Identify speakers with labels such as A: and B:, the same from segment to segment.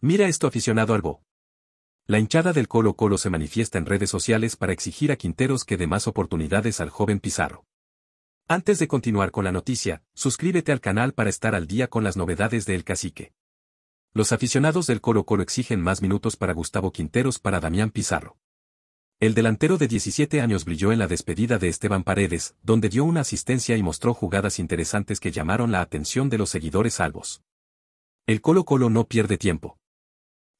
A: Mira esto aficionado albo. La hinchada del Colo Colo se manifiesta en redes sociales para exigir a Quinteros que dé más oportunidades al joven Pizarro. Antes de continuar con la noticia, suscríbete al canal para estar al día con las novedades del cacique. Los aficionados del Colo Colo exigen más minutos para Gustavo Quinteros para Damián Pizarro. El delantero de 17 años brilló en la despedida de Esteban Paredes, donde dio una asistencia y mostró jugadas interesantes que llamaron la atención de los seguidores salvos. El Colo Colo no pierde tiempo.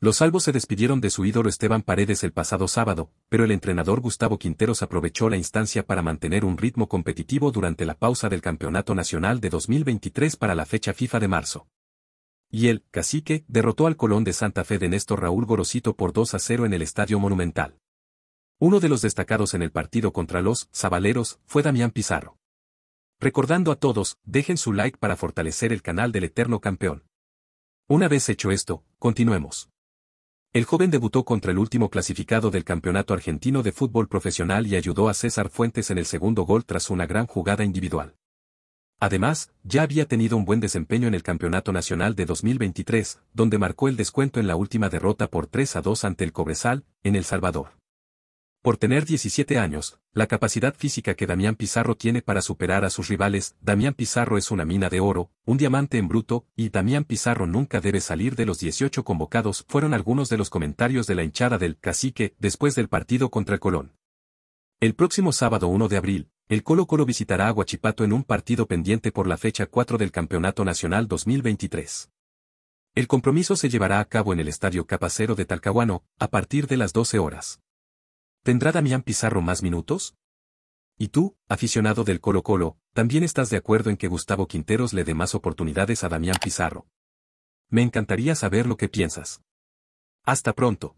A: Los albos se despidieron de su ídolo Esteban Paredes el pasado sábado, pero el entrenador Gustavo Quinteros aprovechó la instancia para mantener un ritmo competitivo durante la pausa del Campeonato Nacional de 2023 para la fecha FIFA de marzo. Y el cacique derrotó al Colón de Santa Fe de Néstor Raúl Gorosito por 2 a 0 en el Estadio Monumental. Uno de los destacados en el partido contra los Zabaleros fue Damián Pizarro. Recordando a todos, dejen su like para fortalecer el canal del Eterno Campeón. Una vez hecho esto, continuemos. El joven debutó contra el último clasificado del Campeonato Argentino de Fútbol Profesional y ayudó a César Fuentes en el segundo gol tras una gran jugada individual. Además, ya había tenido un buen desempeño en el Campeonato Nacional de 2023, donde marcó el descuento en la última derrota por 3 a 2 ante el Cobresal, en El Salvador. Por tener 17 años, la capacidad física que Damián Pizarro tiene para superar a sus rivales, Damián Pizarro es una mina de oro, un diamante en bruto, y Damián Pizarro nunca debe salir de los 18 convocados, fueron algunos de los comentarios de la hinchada del cacique después del partido contra el Colón. El próximo sábado 1 de abril, el Colo Colo visitará a Guachipato en un partido pendiente por la fecha 4 del Campeonato Nacional 2023. El compromiso se llevará a cabo en el Estadio Capacero de Talcahuano, a partir de las 12 horas. ¿Tendrá Damián Pizarro más minutos? Y tú, aficionado del Colo Colo, también estás de acuerdo en que Gustavo Quinteros le dé más oportunidades a Damián Pizarro. Me encantaría saber lo que piensas. Hasta pronto.